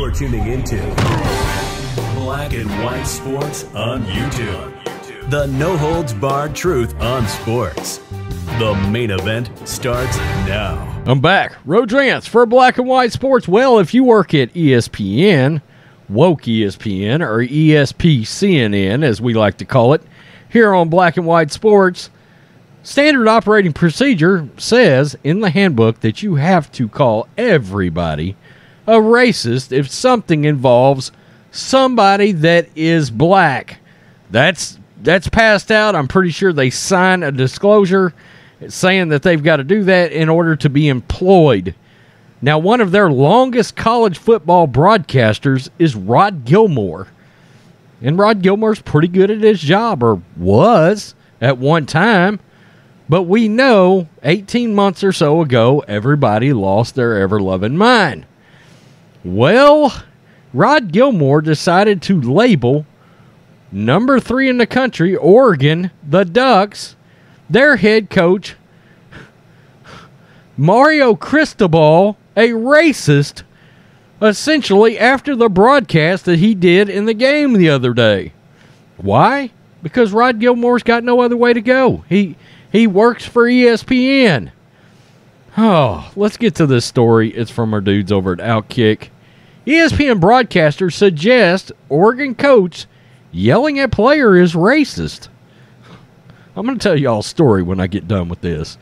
You're tuning into Black and White Sports on YouTube. The no holds barred truth on sports. The main event starts now. I'm back. Rodrance for Black and White Sports. Well, if you work at ESPN, woke ESPN, or ESPCNN, as we like to call it, here on Black and White Sports, standard operating procedure says in the handbook that you have to call everybody – a racist if something involves somebody that is black. That's that's passed out. I'm pretty sure they sign a disclosure saying that they've got to do that in order to be employed. Now, one of their longest college football broadcasters is Rod Gilmore. And Rod Gilmore's pretty good at his job, or was at one time. But we know 18 months or so ago, everybody lost their ever loving mind. Well, Rod Gilmore decided to label number three in the country, Oregon, the Ducks, their head coach, Mario Cristobal, a racist, essentially after the broadcast that he did in the game the other day. Why? Because Rod Gilmore's got no other way to go. He he works for ESPN. Oh, let's get to this story. It's from our dudes over at Outkick. ESPN broadcaster suggests Oregon coach yelling at player is racist. I'm going to tell y'all a story when I get done with this.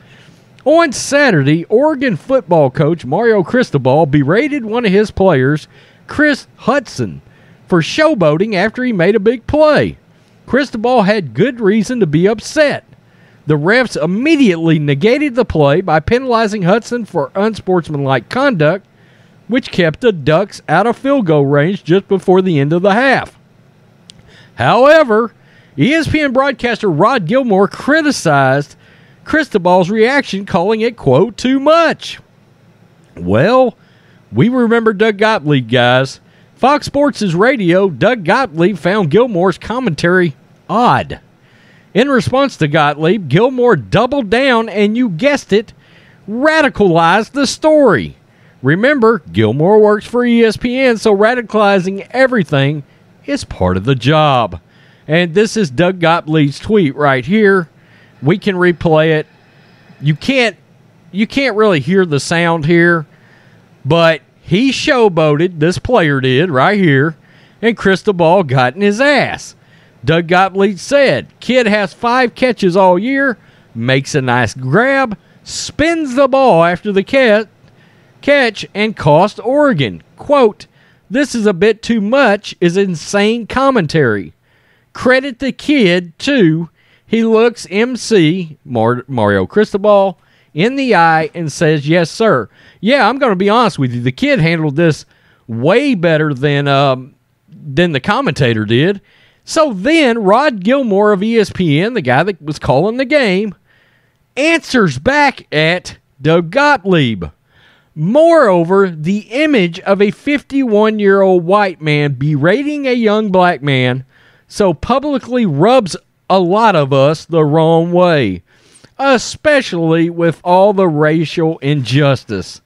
On Saturday, Oregon football coach Mario Cristobal berated one of his players, Chris Hudson, for showboating after he made a big play. Cristobal had good reason to be upset. The refs immediately negated the play by penalizing Hudson for unsportsmanlike conduct, which kept the Ducks out of field goal range just before the end of the half. However, ESPN broadcaster Rod Gilmore criticized Cristobal's reaction, calling it, quote, too much. Well, we remember Doug Gottlieb, guys. Fox Sports' radio, Doug Gottlieb found Gilmore's commentary odd. In response to Gottlieb, Gilmore doubled down and, you guessed it, radicalized the story. Remember, Gilmore works for ESPN, so radicalizing everything is part of the job. And this is Doug Gottlieb's tweet right here. We can replay it. You can't you can't really hear the sound here, but he showboated, this player did right here, and Crystal Ball got in his ass. Doug Gottlieb said, Kid has five catches all year, makes a nice grab, spins the ball after the cat, catch, and cost Oregon. Quote, This is a bit too much, is insane commentary. Credit the kid, too. He looks MC, Mar- Mario Cristobal, in the eye and says, Yes, sir. Yeah, I'm going to be honest with you. The kid handled this way better than, um, than the commentator did so then Rod Gilmore of ESPN, the guy that was calling the game, answers back at Doug Gottlieb. Moreover, the image of a 51 year old white man berating a young black man so publicly rubs a lot of us the wrong way, especially with all the racial injustice.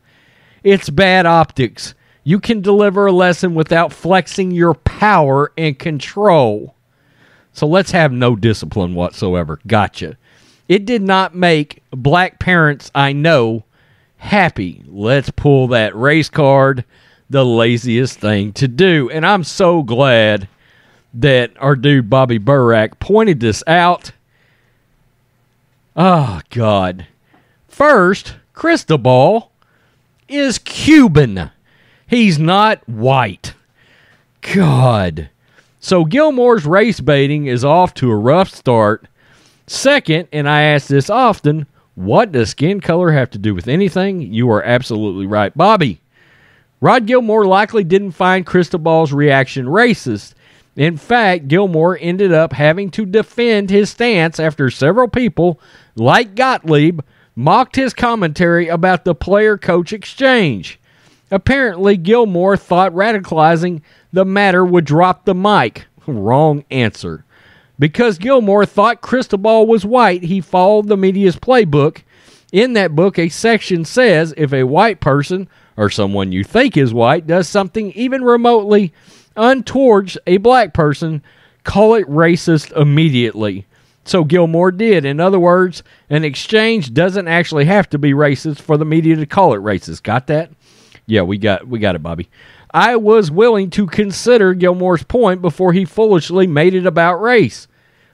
It's bad optics. You can deliver a lesson without flexing your power and control. So let's have no discipline whatsoever. Gotcha. It did not make black parents I know happy. Let's pull that race card, the laziest thing to do. And I'm so glad that our dude Bobby Burak pointed this out. Oh, God. First, Cristobal is Cuban. He's not white. God. So Gilmore's race baiting is off to a rough start. Second, and I ask this often, what does skin color have to do with anything? You are absolutely right, Bobby. Rod Gilmore likely didn't find Cristobal's reaction racist. In fact, Gilmore ended up having to defend his stance after several people, like Gottlieb, mocked his commentary about the player coach exchange. Apparently, Gilmore thought radicalizing the matter would drop the mic. Wrong answer. Because Gilmore thought Cristobal was white, he followed the media's playbook. In that book, a section says if a white person or someone you think is white does something even remotely untoward a black person, call it racist immediately. So Gilmore did. In other words, an exchange doesn't actually have to be racist for the media to call it racist. Got that? Yeah, we got we got it, Bobby. I was willing to consider Gilmore's point before he foolishly made it about race.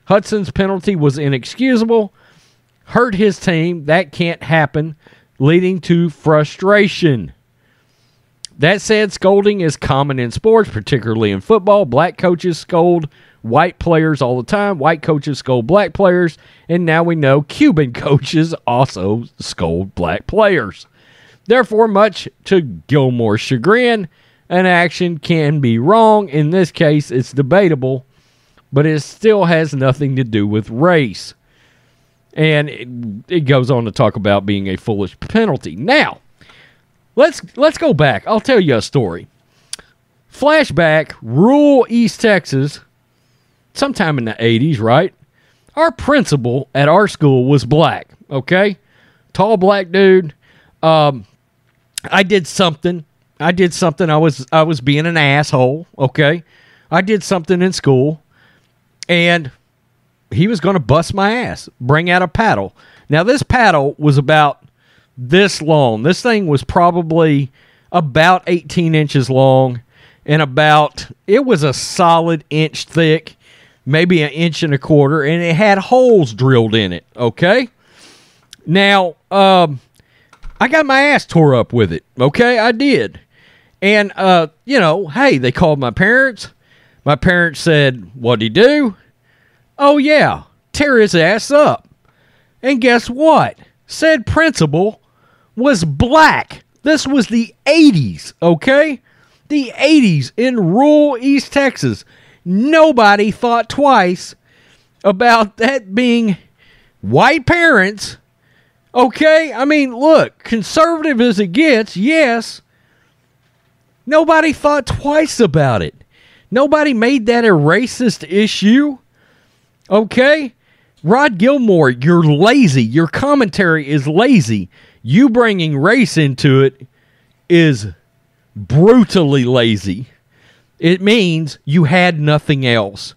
Hudson's penalty was inexcusable, hurt his team. That can't happen, leading to frustration. That said, scolding is common in sports, particularly in football. Black coaches scold white players all the time. White coaches scold black players. And now we know Cuban coaches also scold black players. Therefore, much to Gilmore's chagrin, an action can be wrong. In this case, it's debatable, but it still has nothing to do with race. And it, it goes on to talk about being a foolish penalty. Now, let's let's go back. I'll tell you a story. Flashback, rural East Texas, sometime in the 80s, right? Our principal at our school was black, okay? Tall black dude. Um, I did something. I did something. I was I was being an asshole. Okay, I did something in school, and he was going to bust my ass. Bring out a paddle. Now this paddle was about this long. This thing was probably about 18 inches long and about it was a solid inch thick, maybe an inch and a quarter, and it had holes drilled in it. Okay, now um, I got my ass tore up with it. Okay, I did. And uh, you know, hey, they called my parents. My parents said, "What'd he do?" Oh yeah, tear his ass up. And guess what? Said principal was black. This was the 80s, okay? The 80s in rural East Texas. Nobody thought twice about that being white parents Okay? I mean, look, conservative as it gets, yes. Nobody thought twice about it. Nobody made that a racist issue. Okay? Rod Gilmore, you're lazy. Your commentary is lazy. You bringing race into it is brutally lazy. It means you had nothing else.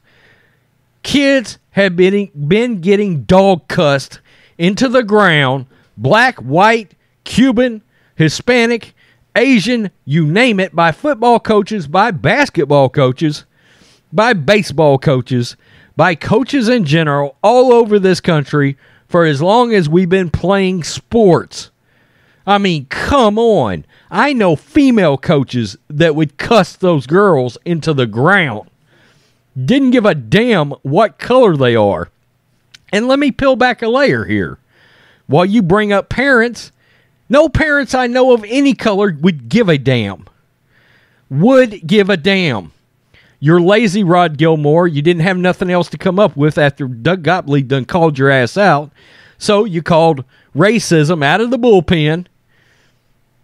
Kids have been, been getting dog cussed into the ground black, white, Cuban, Hispanic, Asian, you name it, by football coaches, by basketball coaches, by baseball coaches, by coaches in general, all over this country for as long as we've been playing sports. I mean, come on. I know female coaches that would cuss those girls into the ground. Didn't give a damn what color they are. And let me peel back a layer here. While you bring up parents, no parents I know of any color would give a damn. Would give a damn. You're lazy, Rod Gilmore. You didn't have nothing else to come up with after Doug Gottlieb done called your ass out. So you called racism out of the bullpen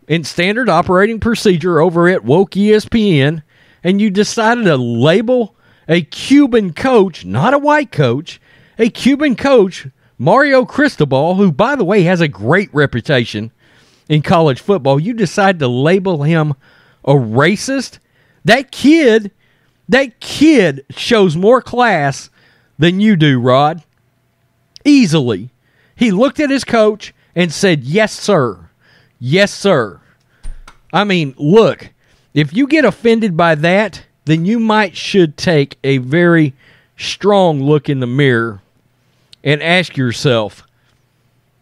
in standard operating procedure over at Woke ESPN, and you decided to label a Cuban coach, not a white coach, a Cuban coach, Mario Cristobal, who, by the way, has a great reputation in college football, you decide to label him a racist? That kid, that kid shows more class than you do, Rod. Easily. He looked at his coach and said, Yes, sir. Yes, sir. I mean, look, if you get offended by that, then you might should take a very strong look in the mirror and ask yourself,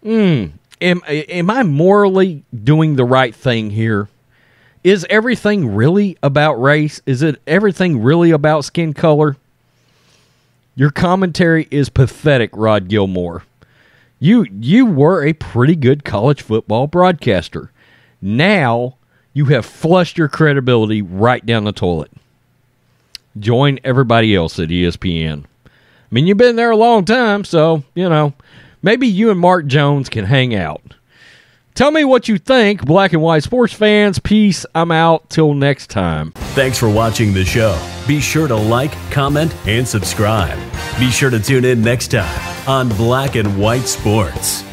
mm, am, am I morally doing the right thing here? Is everything really about race? Is it everything really about skin color? Your commentary is pathetic, Rod Gilmore. You you were a pretty good college football broadcaster. Now you have flushed your credibility right down the toilet. Join everybody else at ESPN mean, you've been there a long time, so, you know, maybe you and Mark Jones can hang out. Tell me what you think, black and white sports fans. Peace. I'm out. Till next time. Thanks for watching the show. Be sure to like, comment, and subscribe. Be sure to tune in next time on Black and White Sports.